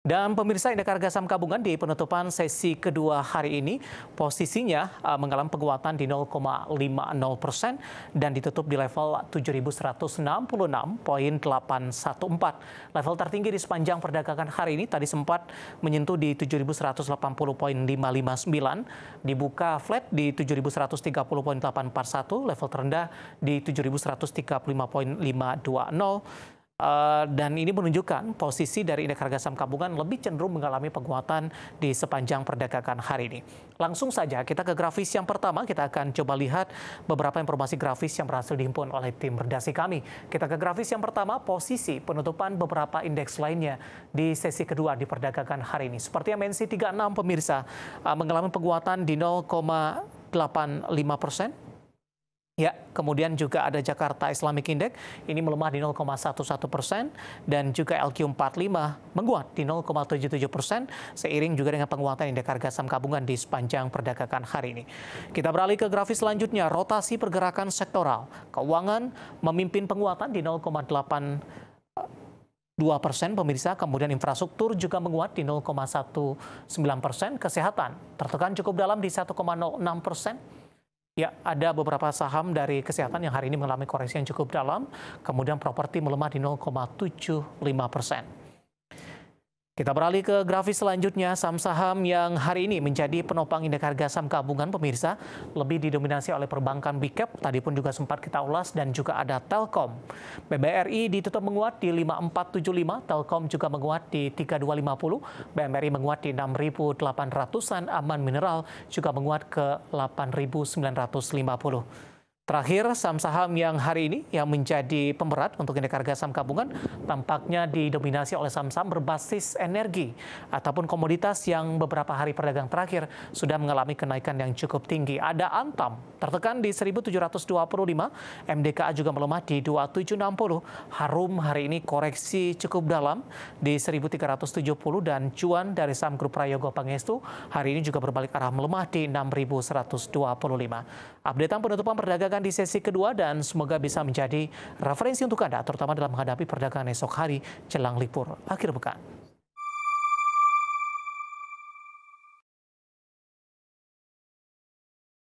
Dan pemirsa indeks harga saham gabungan di penutupan sesi kedua hari ini posisinya uh, mengalami penguatan di 0,50 persen dan ditutup di level 7.166.814. Level tertinggi di sepanjang perdagangan hari ini tadi sempat menyentuh di 7.180.559, dibuka flat di 7.130.841, level terendah di 7.135.520. Uh, dan ini menunjukkan posisi dari indeks harga saham gabungan lebih cenderung mengalami penguatan di sepanjang perdagangan hari ini. Langsung saja kita ke grafis yang pertama, kita akan coba lihat beberapa informasi grafis yang berhasil dihimpun oleh tim redaksi kami. Kita ke grafis yang pertama, posisi penutupan beberapa indeks lainnya di sesi kedua di perdagangan hari ini. Seperti yang MNC 36 pemirsa uh, mengalami penguatan di 0,85 persen, Ya, kemudian juga ada Jakarta Islamic Index, ini melemah di 0,11 persen, dan juga LQ45 menguat di 0,77 persen, seiring juga dengan penguatan indeks harga saham gabungan di sepanjang perdagangan hari ini. Kita beralih ke grafis selanjutnya, rotasi pergerakan sektoral. Keuangan memimpin penguatan di 0,8 2 persen pemirsa, kemudian infrastruktur juga menguat di 0,19 persen, kesehatan tertekan cukup dalam di 1,06 persen, Ya, ada beberapa saham dari kesehatan yang hari ini mengalami koreksi yang cukup dalam, kemudian properti melemah di 0,75 persen. Kita beralih ke grafis selanjutnya, saham-saham yang hari ini menjadi penopang indeks harga saham gabungan pemirsa lebih didominasi oleh perbankan Big tadi pun juga sempat kita ulas dan juga ada Telkom. BBRI ditutup menguat di 5475, Telkom juga menguat di 3250, BMRI menguat di 6800-an, Aman Mineral juga menguat ke 8950. Terakhir, saham-saham yang hari ini yang menjadi pemberat untuk indeks harga saham gabungan tampaknya didominasi oleh saham-saham berbasis energi ataupun komoditas yang beberapa hari perdagang terakhir sudah mengalami kenaikan yang cukup tinggi. Ada Antam tertekan di 1725, MDKA juga melemah di 2760. Harum hari ini koreksi cukup dalam di 1370 dan cuan dari saham grup Prayogo Pangestu hari ini juga berbalik arah melemah di 6125. Updatean penutupan perdagangan di sesi kedua dan semoga bisa menjadi referensi untuk Anda terutama dalam menghadapi perdagangan esok hari jelang libur akhir pekan.